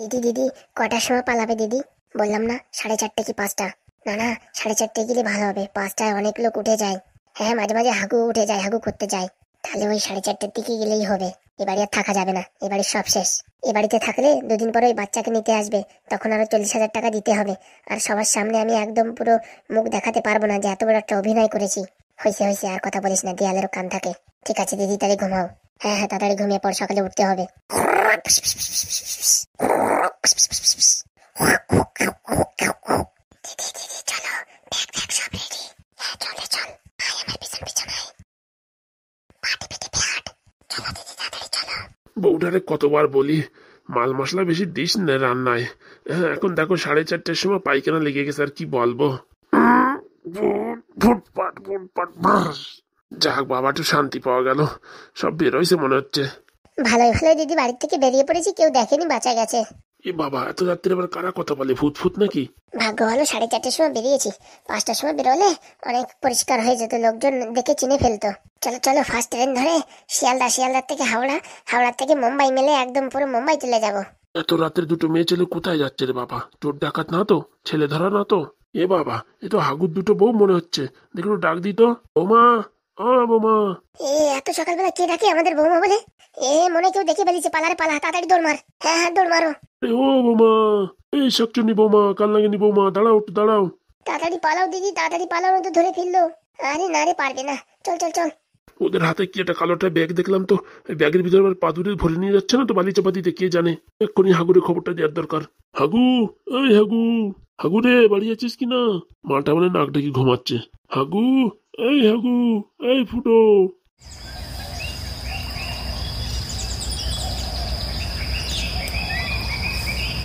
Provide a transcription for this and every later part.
দিদি দিদি কটার সময় পালাবে দিদি বললাম না সাড়ে চারটে কি পাঁচটা না না সাড়ে চারটে গেলে ভালো হবে পাঁচটায় অনেক লোক উঠে যায় হ্যাঁ, হ্যাঁ মাঝে মাঝে হাগু উঠে যায় হাগু করতে যায় তাহলে ওই সাড়ে চারটের দিকে গেলেই হবে এবারে আর থাকা যাবে না এবারে সব শেষ এ বাড়িতে থাকলে দুদিন পরে ওই বাচ্চাকে নিতে আসবে তখন আরো চল্লিশ হাজার টাকা দিতে হবে আর সবার সামনে আমি একদম পুরো মুখ দেখাতে পারবো না যে এত বড় একটা অভিনয় করেছি হইসে হইসে আর কথা বলিস না দেয়ালেরও কান থাকে ঠিক আছে দিদি তাহলে ঘুমাও হ্যাঁ হ্যাঁ তাড়াতাড়ি ঘুমিয়ে পর সকালে উঠতে হবে বউটারে কতবার বলি মাল মশলা বেশি দিস না রান্নায় এখন দেখো সাড়ে চারটের সময় পায়খানা লেগে গেছে আর কি বলবো ফুটপাট ফুটপাট যাক বাবা একটু শান্তি পাওয়া গেল সব বেরোইছে মনে হচ্ছে ভালোই ভালো দিদি বাড়ি থেকে বেরিয়ে পড়েছি কেউ দেখেনি বাঁচা গেছে এ বাবা এত রাত্রে আবার কারা কথা বলে ভূত ফুত নাকি ভাগ্য ভালো সাড়ে চারটের সময় বেরিয়েছি পাঁচটার সময় বেরোলে অনেক পরিষ্কার হয়ে যেত লোকজন দেখে চিনে ফেলতো চলো চলো ফার্স্ট ট্রেন ধরে শিয়ালদা শিয়ালদার থেকে হাওড়া হাওড়ার থেকে মুম্বাই মেলে একদম পুরো মুম্বাই চলে যাব এত রাতের দুটো মেয়ে ছেলে কোথায় যাচ্ছে রে বাবা চোর ডাকাত না তো ছেলে ধরা না তো এ বাবা এ তো হাগুর দুটো বউ মনে হচ্ছে দেখে একটু ডাক দিত বৌমা ও বৌমা এ এত সকালবেলা কে ডাকে আমাদের বৌমা বলে এ মনে কেউ দেখে ফেলেছে পালারে পালা তাড়াতাড়ি দৌড় মার হ্যাঁ হ্যাঁ দৌড় মারো ও বৌমা এই শাকচুনি বৌমা কাল লাগেনি বৌমা দাঁড়াও একটু দাঁড়াও তাড়াতাড়ি পালাও দিদি তাড়াতাড়ি পালাও তো ধরে ফেললো আরে না রে পারবে না চল চল চল ওদের হাতে কি একটা কালোটা ব্যাগ দেখলাম তো ব্যাগের ভিতরে আবার পাদুরে ভরে নিয়ে যাচ্ছে না তো বালি চাপা দিতে কে জানে এক্ষুনি হাগুরে খবরটা দেওয়ার দরকার হাগু এই হাগু হাগু রে বাড়ি আছিস কি না মাটা মানে নাক ডেকে ঘুমাচ্ছে হাগু এই হাগু এই ফুটো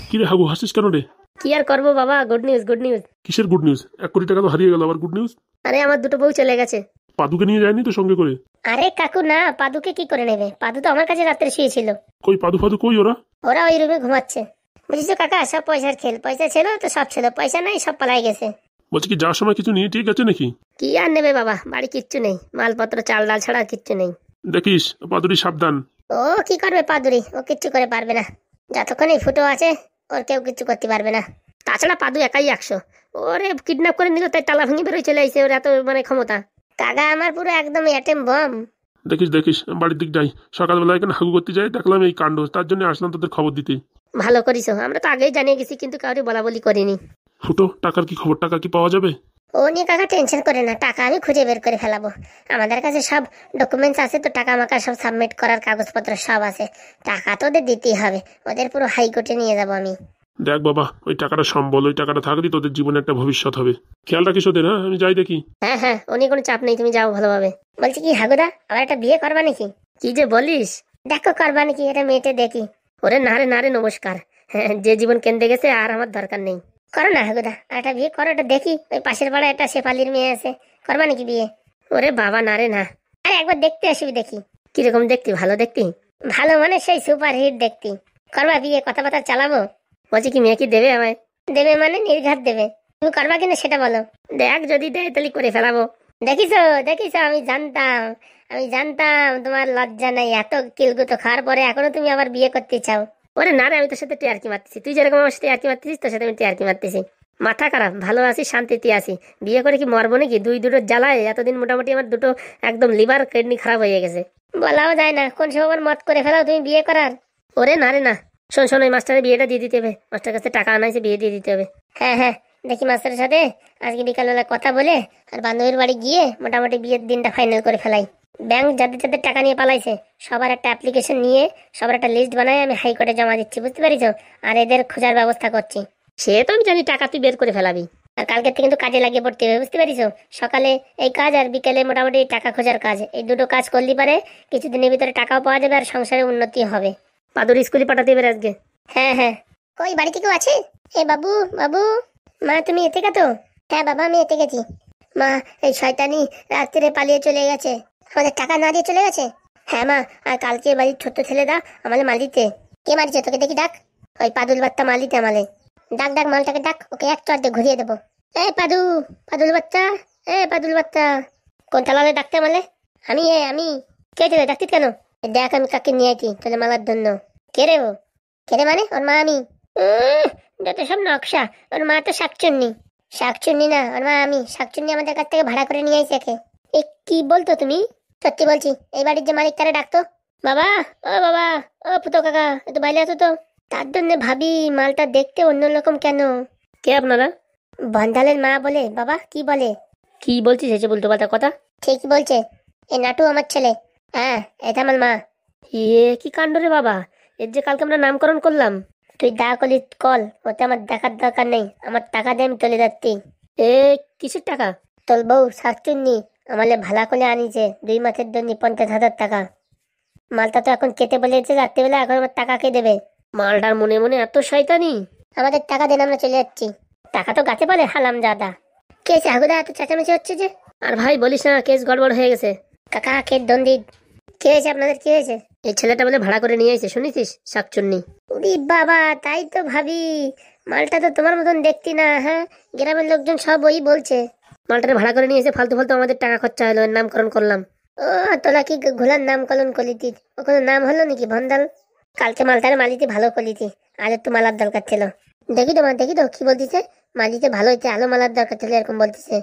কিরে হাগু হাসিস কেন রে কি আর করবো বাবা গুড নিউজ গুড নিউজ কিসের গুড নিউজ এক কোটি টাকা তো হারিয়ে গেল আবার গুড নিউজ আরে আমার দুটো বউ চলে গেছে পাদুকে নিয়ে যায়নি তো সঙ্গে করে আরে কাকু না পাদুকে কি করে নেবে পাদু তো আমার কাছে রাত্রে শুয়েছিল কই পাদু ফাদু কই ওরা ওরা ওই রুমে ঘুমাচ্ছে বুঝেছো কাকা সব পয়সার খেল পয়সা ছিল তো সব ছিল পয়সা নাই সব পালাই গেছে বলছি কি যাওয়ার সময় কিছু নিয়ে ঠিক আছে নাকি কি আর নেবে বাবা বাড়ি কিচ্ছু নেই মালপত্র চাল ডাল ছাড়া কিচ্ছু নেই দেখিস পাদুরি সাবধান ও কি করবে পাদুরি ও কিচ্ছু করে পারবে না যতক্ষণ এই ফুটো আছে ওর কেউ কিচ্ছু করতে পারবে না তাছাড়া পাদু একাই একশো ওরে কিডন্যাপ করে নিল তাই তালা ভেঙে বেরোয় চলে আসছে ওর এত মানে ক্ষমতা কাকা আমার পুরো একদম অ্যাটেম বম দেখিস দেখিস বাড়ির দিক যাই সকালবেলা এখানে হাগু করতে যাই দেখলাম এই কাণ্ড তার জন্য আসলাম তোদের খবর দিতে ভালো করিস আমরা তো আগেই জানিয়ে গেছি কিন্তু কাউরে বলা বলি করিনি ফুটো টাকার কি খবর টাকা কি পাওয়া যাবে ও নিয়ে কাকা টেনশন করে না টাকা আমি খুঁজে বের করে ফেলাবো আমাদের কাছে সব ডকুমেন্টস আছে তো টাকা মাকা সব সাবমিট করার কাগজপত্র সব আছে টাকা তো ওদের দিতেই হবে ওদের পুরো হাইকোর্টে নিয়ে যাবো আমি দেখ বাবা ওই টাকাটা সম্বল ওই টাকাটা থাকলে তোদের জীবনে একটা ভবিষ্যৎ হবে খেয়াল রাখিস ওদের হ্যাঁ আমি যাই দেখি হ্যাঁ হ্যাঁ উনি কোনো চাপ নেই তুমি যাও ভালোভাবে বলছি কি হাগুদা আবার একটা বিয়ে করবা নাকি কি যে বলিস দেখো করবা নাকি এটা মেয়েটা দেখি ওরে না রে না রে নমস্কার হ্যাঁ, যে জীবন কেন্দ্রে গেছে আর আমার দরকার নেই করো না হাগুদা আর একটা বিয়ে করো এটা দেখি ওই পাশের পাড়ায় একটা শেফালির মেয়ে আছে করবা নাকি বিয়ে ওরে বাবা না রে না আরে একবার দেখতে আসবি দেখি কিরকম দেখতি ভালো দেখতি ভালো মানে সেই সুপার হিট দেখতি করবা বিয়ে কথাবার্তা চালাবো বলছি কি মেয়ে কি দেবে আমায় দেবে মানে নির্ঘাত দেবে তুমি করবা কিনা সেটা বলো দেখ যদি দেয় তাহলে করে ফেলাবো দেখিস দেখিস আমি জানতাম আমি জানতাম তোমার লজ্জা নাই এত কিলগুতো খাওয়ার পরে এখনো তুমি আবার বিয়ে করতে চাও ওরে না রে আমি তোর সাথে টিয়ারকি মারতেছি তুই যেরকম আমার সাথে টিয়ারকি মারতেছিস তোর সাথে আমি টিয়ারকি মারতেছি মাথা খারাপ ভালো আছি শান্তিতে আছি বিয়ে করে কি মরবো নাকি দুই দুটো জ্বালায় এতদিন মোটামুটি আমার দুটো একদম লিভার কিডনি খারাপ হয়ে গেছে বলাও যায় না কোন সময় মত করে ফেলাও তুমি বিয়ে করার ওরে না রে না শোন শোন ওই মাস্টারের বিয়েটা দিয়ে দিতে হবে মাস্টার কাছে টাকা আনা হয়েছে বিয়ে দিয়ে দিতে হবে হ্যাঁ হ্যাঁ দেখি মাস্টারের সাথে আজকে বিকালবেলা কথা বলে আর বান্ধবীর বাড়ি গিয়ে মোটামুটি বিয়ের দিনটা ফাইনাল করে ফেলাই ব্যাংক যাদের যাদের টাকা নিয়ে পালাইছে সবার একটা অ্যাপ্লিকেশন নিয়ে সবার একটা লিস্ট বানায় আমি হাইকোর্টে জমা দিচ্ছি বুঝতে পারিস আর এদের খোঁজার ব্যবস্থা করছি সে তো আমি জানি টাকা তুই বের করে ফেলাবি আর কালকে কিন্তু কাজে লাগিয়ে পড়তে হবে বুঝতে পারিস সকালে এই কাজ আর বিকেলে মোটামুটি টাকা খোঁজার কাজ এই দুটো কাজ করলি পারে কিছুদিনের ভিতরে টাকাও পাওয়া যাবে আর সংসারে উন্নতি হবে পাদুর স্কুলে পাঠাতে এবার আজকে হ্যাঁ হ্যাঁ ওই বাড়িতে কেউ আছে এ বাবু বাবু মা তুমি এতে গেছো হ্যাঁ বাবা আমি এতে গেছি মা এই শয়তানি রাত্রে পালিয়ে চলে গেছে আমাদের টাকা না দিয়ে চলে গেছে হ্যাঁ মা আর কালকে বাড়ির ছোট্ট ছেলে দা আমাদের মালিতে কে মারিছে তোকে দেখি ডাক ওই পাদুল বাচ্চা মালিতে আমালে ডাক ডাক মালটাকে ডাক ওকে এক চট দিয়ে ঘুরিয়ে দেবো এ পাদু পাদুল বাচ্চা এ পাদুল বাচ্চা কোন তালালে ডাকতে মালে আমি এ আমি কে ছেলে ডাকতিস কেন দেখ আমি কাকে নিয়ে আছি তোদের মালার জন্য কে রে ও কে রে মানে ওর মা আমি যত সব নকশা ওর মা তো শাকচুন্নি শাকচুন্নি না ওর মা আমি শাকচুন্নি আমাদের কাছ থেকে ভাড়া করে নিয়ে আইছি একে এ কি বলতো তুমি সত্যি বলছি এই বাড়ির যে মালিক তারা ডাকতো বাবা ও বাবা ও পুতো কাকা এত বাইরে আছো তো তার জন্য ভাবি মালটা দেখতে অন্যরকম কেন কে আপনারা বান্দালের মা বলে বাবা কি বলে কি বলছিস এসে বলতো কথা ঠিকই বলছে এ নাটু আমার ছেলে হ্যাঁ এটা আমার মা ইয়ে কি কাণ্ড রে বাবা এর যে কালকে আমরা নামকরণ করলাম তুই দা করলি কল ওতে আমার দেখার দরকার নেই আমার টাকা দিয়ে আমি চলে যাচ্ছি এ কিসের টাকা তোর বউ শাকচুন্নি আমালে ভালা করে আনিছে দুই মাসের জন্য পঞ্চাশ হাজার টাকা মালটা তো এখন কেটে বলেছে রাত্রিবেলা এখন আমার টাকা কে দেবে মালটার মনে মনে এত শয়তানি আমাদের টাকা দেন আমরা চলে যাচ্ছি টাকা তো গাছে পারে হালাম দাদা কেস আগুদা এত চেঁচামেচি হচ্ছে যে আর ভাই বলিস না কেস গড়বড় হয়ে গেছে কাকা কে দন্দি কে হয়েছে আপনাদের কি হয়েছে এই ছেলেটা বলে ভাড়া করে নিয়ে এসেছে শুনেছিস শাকচুন্নি উরি বাবা তাই তো ভাবি মালটা তো তোমার মতন দেখতি না হ্যাঁ গ্রামের লোকজন সব ওই বলছে মালটারে ভাড়া করে নিয়ে এসে ফালতু ফালতু আমাদের টাকা খরচা হলো এর নামকরণ করলাম ও তোলা কি ঘোলার নামকরণ কলিতি ও নাম হলো নাকি ভন্দাল কালকে মালটারে মালিতে ভালো কলিতি আজ একটু মালার দরকার ছিল দেখি তো মা দেখি তো কি বলতিছে মালিতে ভালো হয়েছে আলো মালার দরকার ছিল এরকম বলতিছে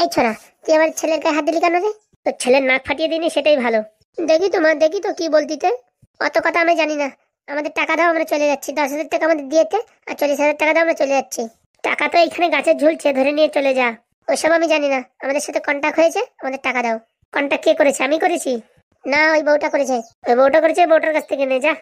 এই ছোড়া তুই আমার ছেলের গায়ে হাত দিলি কেন রে তো ছেলের নাক ফাটিয়ে দিনি সেটাই ভালো দেখি তো মা দেখি তো কি বলতিতে অত কথা আমি জানি না আমাদের টাকা দাও আমরা চলে যাচ্ছি দশ হাজার টাকা আমাদের দিয়েতে আর চল্লিশ হাজার টাকা দাও আমরা চলে যাচ্ছি টাকা তো এখানে গাছে ঝুলছে ধরে নিয়ে চলে যা ওসব আমি জানি না আমাদের সাথে কন্ট্যাক্ট হয়েছে আমাদের টাকা দাও কন্ট্যাক্ট কে করেছে আমি করেছি না ওই বউটা করেছে ওই বউটা করেছে বউটার কাছ থেকে নে যা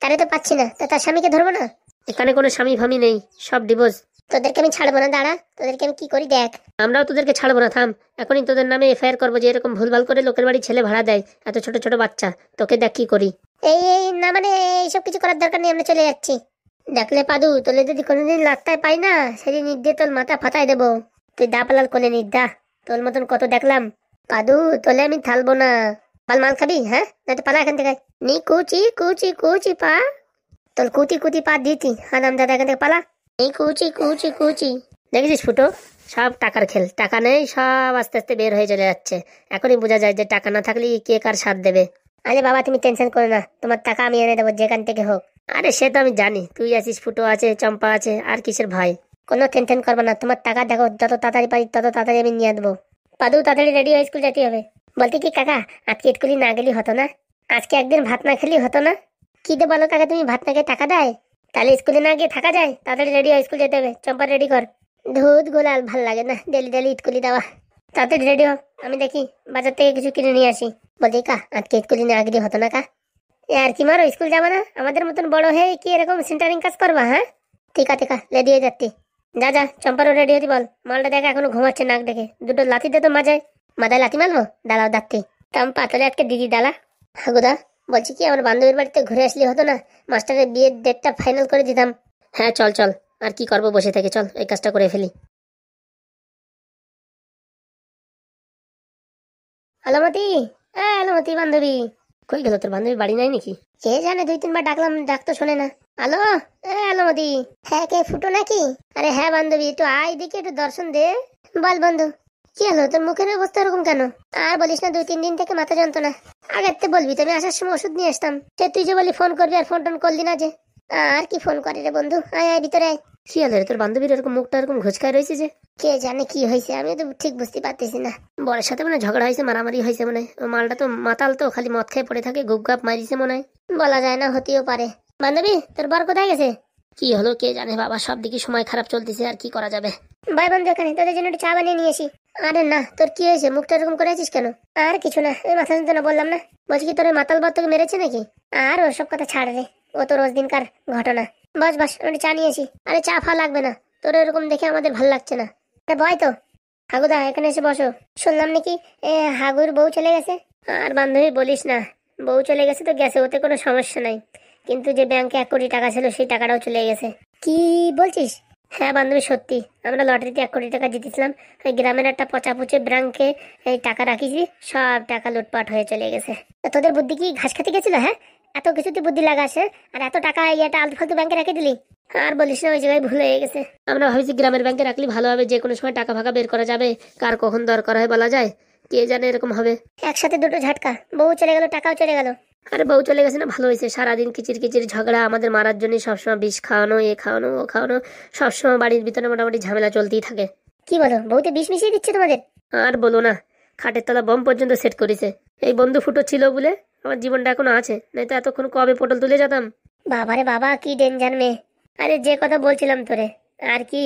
তারে তো পাচ্ছি না তা তার স্বামীকে ধরবো না এখানে কোনো স্বামী ফামি নেই সব ডিভোর্স তোদেরকে আমি ছাড়বো না দাঁড়া তোদেরকে আমি কি করি দেখ আমরাও তোদেরকে ছাড়বো না থাম এখনই তোদের নামে এফআইআর করবো যে এরকম ভুলভাল করে লোকের বাড়ি ছেলে ভাড়া দেয় এত ছোট ছোট বাচ্চা তোকে দেখ কি করি এই এই না মানে এইসব কিছু করার দরকার নেই আমরা চলে যাচ্ছি দেখলে পাদু তোলে যদি কোনোদিন রাস্তায় পাই না সেদিন নির্দে তোর মাথা ফাতায় দেবো তুই দা পালাল কোলে নির্দা তোর মতন কত দেখলাম পাদু তোলে আমি থালবো না পাল মাল খাবি হ্যাঁ না তো পালা এখান থেকে নি কুচি কুচি কুচি পা তোর কুতি কুতি পা দিতি হ্যাঁ দাম দাদা এখান থেকে পালা এই কুচি কুচি কুচি দেখেছিস ফুটো সব টাকার খেল টাকা নেই সব আস্তে আস্তে বের হয়ে চলে যাচ্ছে এখনই বোঝা যায় যে টাকা না থাকলে কে কার সাথ দেবে আরে বাবা তুমি টেনশন করো না তোমার টাকা আমি এনে দেবো যেখান থেকে হোক আরে সে তো আমি জানি তুই আছিস ফুটো আছে চম্পা আছে আর কিসের ভাই কোনো টেনশন করবে না তোমার টাকা দেখো যত তাড়াতাড়ি পারি তত তাড়াতাড়ি আমি নিয়ে আসবো পাদু তাড়াতাড়ি রেডি হয়ে স্কুল যেতে হবে বলতে কি কাকা আজকে স্কুলে না গেলি হতো না আজকে একদিন ভাত না খেলি হতো না কি দে বলো কাকা তুমি ভাত না খেয়ে টাকা দেয় তাহলে স্কুলে না গিয়ে থাকা যায় তাড়াতাড়ি রেডি হয় স্কুল যেতে হবে চম্পা রেডি কর ধুত গোলাল ভাল লাগে না ডেলি ডেলি ইটকুলি দেওয়া তাড়াতাড়ি রেডি হ আমি দেখি বাজার থেকে কিছু কিনে নিয়ে আসি বলি কা আজকে ইটকুলি না আগে হতো না কা আর কি মারো স্কুল যাবা না আমাদের মতন বড় হয়ে কি এরকম সেন্টারিং কাজ করবা হ্যাঁ আছে কা রেডি হয়ে যাচ্ছি যা যা চম্পারও রেডি হতে বল মালটা দেখা এখনো ঘুমাচ্ছে নাক দেখে দুটো লাথি দে তো মাজায় মাথায় লাথি মারবো দাঁড়াও দাঁতি আমি পাতলে আজকে দিদি দালা হাগুদা বলছি কি আমার বান্ধবীর বাড়িতে ঘুরে আসলে হতো না মাস্টারের বিয়ের ডেটটা ফাইনাল করে দিতাম হ্যাঁ চল চল আর কি করবো বসে থেকে চল এই কাজটা করে ফেলি আলামতি হ্যাঁ আলামতি বান্ধবী কই গেল তোর বান্ধবী বাড়ি নাই নাকি কে জানে দুই তিনবার ডাকলাম ডাক তো শোনে না আলো হ্যাঁ আলামতি হ্যাঁ কে ফুটো নাকি আরে হ্যাঁ বান্ধবী একটু আয় দেখি একটু দর্শন দে বল বন্ধু কি হলো তোর মুখের অবস্থা এরকম কেন আর বলিস না দুই তিন দিন থেকে মাথা যন্ত্রণা আগের তো বলবি তো আমি আসার সময় ওষুধ নিয়ে আসতাম সে তুই যে বলি ফোন করবি আর ফোন টোন করলি না যে আর কি ফোন করে রে বন্ধু আয় আয় ভিতরে আয় শিয়াল তোর বান্ধবীর এরকম মুখটা এরকম ঘোচকায় রয়েছে যে কে জানে কি হয়েছে আমি তো ঠিক বুঝতে পারতেছি না বড়ের সাথে মানে ঝগড়া হয়েছে মারামারি হয়েছে মনে হয় মালটা তো মাতাল তো খালি মদ খেয়ে পড়ে থাকে গুপ গাপ মারিছে মনে হয় বলা যায় না হতেও পারে বান্ধবী তোর বর কোথায় গেছে কি হলো কে জানে বাবা সব দিকে সময় খারাপ চলতেছে আর কি করা যাবে ভাই বন্ধু এখানে তোদের জন্য একটু চা বানিয়ে নিয়ে আসি আরে না তোর কি হয়েছে মুখটা এরকম করে আছিস কেন আর কিছু না এই মাথা না বললাম না বলছি কি তোর মাতাল বাদ তোকে মেরেছে নাকি আর সব কথা ছাড় রে ও তো রোজ দিনকার ঘটনা বাস বাস ওটা চা নিয়ে আসি আরে চা ফা লাগবে না তোর এরকম দেখে আমাদের ভাল লাগছে না আরে ভয় তো হাগুদা এখানে এসে বসো শুনলাম নাকি এ হাগুর বউ চলে গেছে আর বান্ধবী বলিস না বউ চলে গেছে তো গেছে ওতে কোনো সমস্যা নাই কিন্তু যে ব্যাংকে এক কোটি টাকা ছিল সেই টাকাটাও চলে গেছে কি বলছিস হ্যাঁ বান্ধবী সত্যি আমরা লটারিতে এক কোটি টাকা জিতেছিলাম গ্রামের একটা পচাপুচে ব্যাংকে এই টাকা রাখিছি সব টাকা লুটপাট হয়ে চলে গেছে তোদের বুদ্ধি কি ঘাস খেতে গেছিল হ্যাঁ এত কিছুতে বুদ্ধি আসে আর এত টাকা এটা আলতু ফালতু ব্যাংকে রেখে দিলি আর বলিস না ওই জায়গায় ভুল হয়ে গেছে আমরা ভাবছি গ্রামের ব্যাংকে রাখলে ভালো হবে যে কোনো সময় টাকা ফাঁকা বের করা যাবে কার কখন দরকার হয় বলা যায় কে জানে এরকম হবে একসাথে দুটো ঝাটকা বউ চলে গেল টাকাও চলে গেল আরে বউ চলে গেছে না ভালো হয়েছে সারাদিন কিচির কিচির ঝগড়া আমাদের মারার জন্য সবসময় বিষ খাওয়ানো এ খাওয়ানো ও খাওয়ানো সবসময় বাড়ির ভিতরে মোটামুটি ঝামেলা চলতেই থাকে কি বলো বউতে বিষ মিশিয়ে দিচ্ছে তোমাদের আর বলো না খাটের তলা বম পর্যন্ত সেট করেছে এই বন্ধু ফুটো ছিল বলে আমার জীবনটা এখনো আছে নাই তো এতক্ষণ কবে পটল তুলে যেতাম বাবারে বাবা কি ডেঞ্জার মেয়ে আরে যে কথা বলছিলাম তোরে আর কি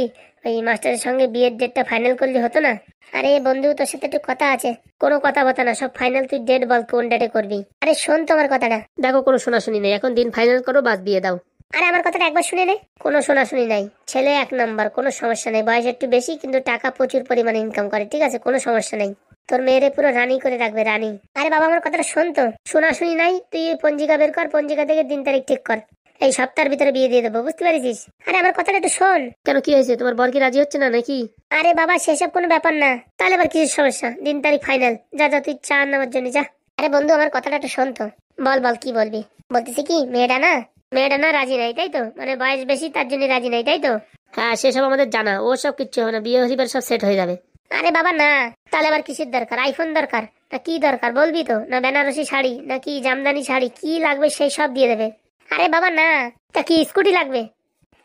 ওই মাস্টারের সঙ্গে বিয়ের ডেটটা ফাইনাল করলে হতো না আরে বন্ধু তোর সাথে একটু কথা আছে কোনো কথা বথা না সব ফাইনাল তুই ডেট বল কোন ডেটে করবি আরে শোন তোমার কথাটা দেখো কোনো শোনাশুনি নেই এখন দিন ফাইনাল করো বাদ দিয়ে দাও আরে আমার কথাটা একবার শুনে নে কোনো শোনাশুনি নাই ছেলে এক নাম্বার কোনো সমস্যা নেই বয়স একটু বেশি কিন্তু টাকা প্রচুর পরিমাণে ইনকাম করে ঠিক আছে কোনো সমস্যা নেই তোর মেয়েরে পুরো রানি করে রাখবে রানি আরে বাবা আমার কথাটা শোন তো শোনাশুনি নাই তুই পঞ্জিকা বের কর পঞ্জিকা থেকে দিন তারিখ ঠিক কর এই সপ্তাহের ভিতরে বিয়ে দিয়ে দেবো বুঝতে পারিস আরে আমার কথাটা একটু শোন কেন কি হয়েছে তোমার বর কি রাজি হচ্ছে না নাকি আরে বাবা সেসব কোনো ব্যাপার না তাহলে আবার কিছু সমস্যা দিন তারিখ ফাইনাল যা যা তুই চান আমার জন্য যা আরে বন্ধু আমার কথাটা একটু শোন তো বল বল কি বলবি বলতেছি কি মেয়েটা না মেয়েটা না রাজি নাই তাই তো মানে বয়স বেশি তার জন্য রাজি নাই তাই তো হ্যাঁ সেসব আমাদের জানা ও সব কিচ্ছু হবে না বিয়ে হরিবার সব সেট হয়ে যাবে আরে বাবা না তাহলে আবার কিসের দরকার আইফোন দরকার না কি দরকার বলবি তো না বেনারসি শাড়ি না কি জামদানি শাড়ি কি লাগবে সেই সব দিয়ে দেবে আরে বাবা না তা কি স্কুটি লাগবে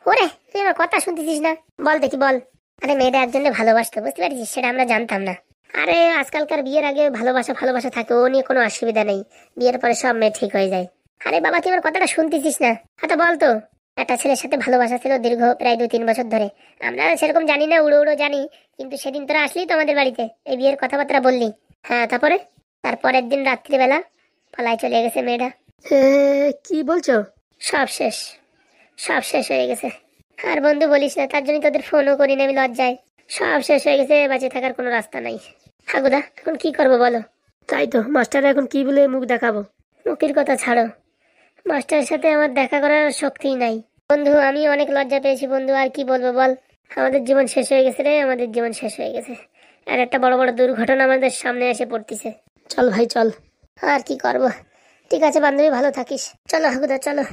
ওরে তুই আমার কথা শুনতেছিস না বল দেখি বল আরে মেয়েটা একজনে ভালোবাসতো বুঝতে পারছিস সেটা আমরা জানতাম না আরে আজকালকার বিয়ের আগে ভালোবাসা ভালোবাসা থাকে ও নিয়ে কোনো অসুবিধা নেই বিয়ের পরে সব মেয়ে ঠিক হয়ে যায় আরে বাবা তুই আমার কথাটা শুনতেছিস না আচ্ছা বলতো একটা ছেলের সাথে ভালোবাসা ছিল দীর্ঘ প্রায় দু তিন বছর ধরে আমরা সেরকম জানি না উড়ো উড়ো জানি কিন্তু সেদিন তোরা আসলি তো আমাদের বাড়িতে এই বিয়ের কথাবার্তা বললি হ্যাঁ তারপরে তারপরের দিন রাত্রিবেলা পালায় চলে গেছে মেয়েটা কি বলছো সব শেষ সব শেষ হয়ে গেছে আর বন্ধু বলিস না তার জন্য তোদের ফোনও করি না আমি লজ্জায় সব শেষ হয়ে গেছে বাঁচে থাকার কোনো রাস্তা নাই হাগুদা এখন কি করব বলো তাই তো মাস্টার এখন কি বলে মুখ দেখাবো মুখের কথা ছাড়ো মাস্টারের সাথে আমার দেখা করার শক্তি নাই বন্ধু আমি অনেক লজ্জা পেয়েছি বন্ধু আর কি বলবো বল আমাদের জীবন শেষ হয়ে গেছে রে আমাদের জীবন শেষ হয়ে গেছে আর একটা বড় বড় দুর্ঘটনা আমাদের সামনে এসে পড়তেছে চল ভাই চল আর কি করবো ঠিক আছে বান্ধবী ভালো থাকিস চলো হাগুদা চলো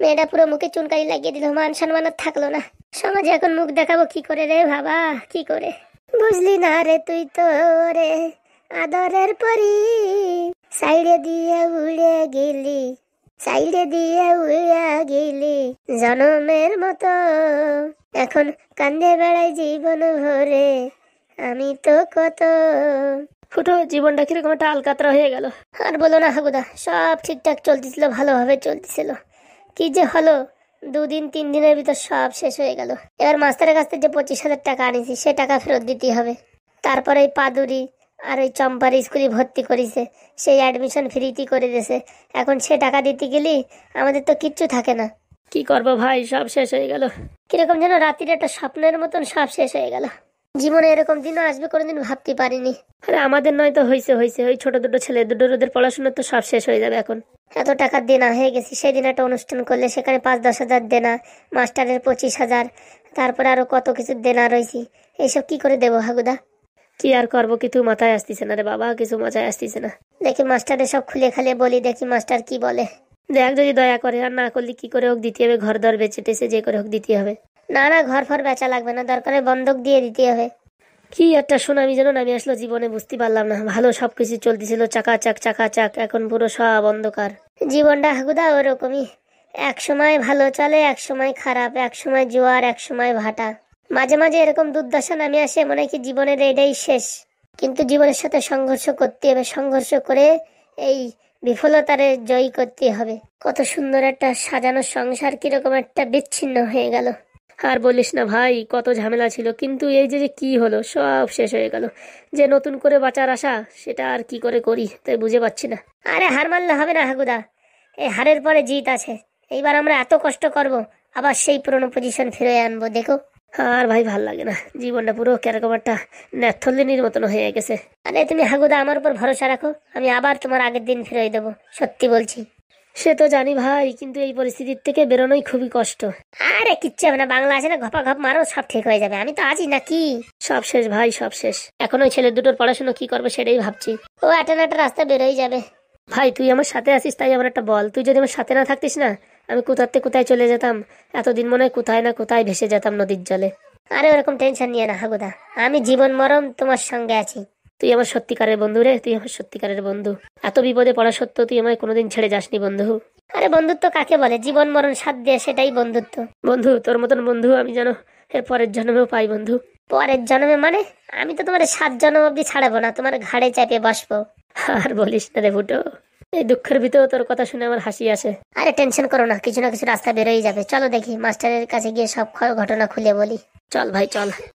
মেয়েটা পুরো মুখে চুনকারি লাগিয়ে দিল মান সম্মান থাকলো না সমাজে এখন মুখ দেখাবো কি করে রে বাবা কি করে বুঝলি না রে তুই তো রে আদরের পরি সাইডে দিয়ে উড়ে গেলি সাইডে দিয়ে উড়ে গেলি জনমের মতো এখন কান্দে বেড়াই জীবন ভরে আমি তো কত ফুটো জীবনটা কিরকম একটা আলকাতরা হয়ে গেল আর বলো না হাগুদা সব ঠিকঠাক চলতেছিল ভালোভাবে চলতেছিল কি যে হলো দুদিন তিন দিনের ভিতর সব শেষ হয়ে গেল এবার মাস্টারের কাছ থেকে যে পঁচিশ হাজার টাকা আনিছি সে টাকা ফেরত দিতে হবে তারপরে এই পাদুরি আর ওই চম্পার স্কুলে ভর্তি করেছে সেই অ্যাডমিশন ফ্রিতে করে দিয়েছে এখন সে টাকা দিতে গেলি আমাদের তো কিচ্ছু থাকে না কি করবো ভাই সব শেষ হয়ে গেল কিরকম যেন রাত্রির একটা স্বপ্নের মতন সব শেষ হয়ে গেল জীবনে এরকম দিনও আসবে কোনোদিন ভাবতে পারিনি আরে আমাদের নয় তো হয়েছে হয়েছে ওই ছোট দুটো ছেলে দুটো ওদের পড়াশোনা তো সব শেষ হয়ে যাবে এখন এত টাকার দেনা হয়ে গেছি দিন একটা অনুষ্ঠান করলে সেখানে পাঁচ দশ হাজার দেনা মাস্টারের পঁচিশ হাজার তারপরে আরো কত কিছু দেনা রয়েছি এইসব কি করে দেবো হাগুদা কি আর করবো কিছু মাথায় আসতেছে না রে বাবা কিছু মাথায় আসতেছে না দেখি মাস্টারের সব খুলে খালে বলি দেখি মাস্টার কি বলে দেখ যদি দয়া করে আর না করলে কি করে হোক দিতে হবে ঘর দর বেঁচে টেসে যে করে হোক দিতে হবে না না ঘর ফর বেচা লাগবে না দরকারে বন্ধক দিয়ে দিতে হবে কি একটা সুনামি যেন নামি আসলো জীবনে বুঝতে পারলাম না ভালো সব কিছু চলতেছিল চাকাচাক চাকাচাক এখন পুরো সব অন্ধকার জীবনটা হাগুদা ওরকমই এক সময় ভালো চলে এক সময় খারাপ এক সময় জোয়ার এক সময় ভাটা মাঝে মাঝে এরকম দুর্দশা নামি আসে মনে কি জীবনের এটাই শেষ কিন্তু জীবনের সাথে সংঘর্ষ করতে হবে সংঘর্ষ করে এই বিফলতারে জয়ী করতে হবে কত সুন্দর একটা সাজানো সংসার কিরকম একটা বিচ্ছিন্ন হয়ে গেল আর বলিস না ভাই কত ঝামেলা ছিল কিন্তু এই যে যে কী হলো সব শেষ হয়ে গেল যে নতুন করে বাঁচার আশা সেটা আর কি করে করি তাই বুঝে পাচ্ছি না আরে হার মানলে হবে না হাগুদা এই হারের পরে জিত আছে এইবার আমরা এত কষ্ট করব আবার সেই পুরনো পজিশন ফিরে আনবো দেখো আর ভাই ভাল লাগে না জীবনটা পুরো কেরকম একটা ন্যাথলিনীর মতন হয়ে গেছে আরে তুমি হাগুদা আমার উপর ভরসা রাখো আমি আবার তোমার আগের দিন ফিরে দেবো সত্যি বলছি সে তো জানি ভাই কিন্তু এই পরিস্থিতির থেকে বেরোনোই খুবই কষ্ট আরে কিচ্ছু হবে না বাংলা আছে না ঘপা ঘপ মারো সব ঠিক হয়ে যাবে আমি তো আছি নাকি সব শেষ ভাই সব শেষ এখন ওই ছেলে দুটোর পড়াশোনা কি করবে সেটাই ভাবছি ও একটা না একটা রাস্তা বেরোই যাবে ভাই তুই আমার সাথে আসিস তাই আমার একটা বল তুই যদি আমার সাথে না থাকতিস না আমি কোথাতে কোথায় চলে যেতাম এতদিন মনে হয় কোথায় না কোথায় ভেসে যেতাম নদীর জলে আরে ওরকম টেনশন নিয়ে না হাগুদা আমি জীবন মরম তোমার সঙ্গে আছি তুই আমার সত্যিকারের বন্ধু রে তুই আমার সত্যিকারের বন্ধু এত বিপদে পড়া সত্ত্বেও তুই আমায় কোনোদিন ছেড়ে যাসনি বন্ধু আরে বন্ধুত্ব কাকে বলে জীবন মরণ সাথ দিয়ে সেটাই বন্ধুত্ব বন্ধু তোর মতন বন্ধু আমি যেন এর পরের জন্মেও পাই বন্ধু পরের জন্মে মানে আমি তো তোমার সাত জন্ম অব্দি ছাড়াবো না তোমার ঘাড়ে চাপিয়ে বসবো আর বলিস না রে ফুটো এই দুঃখের ভিতরেও তোর কথা শুনে আমার হাসি আসে আরে টেনশন করো না কিছু না কিছু রাস্তা বেরোই যাবে চলো দেখি মাস্টারের কাছে গিয়ে সব ঘটনা খুলে বলি চল ভাই চল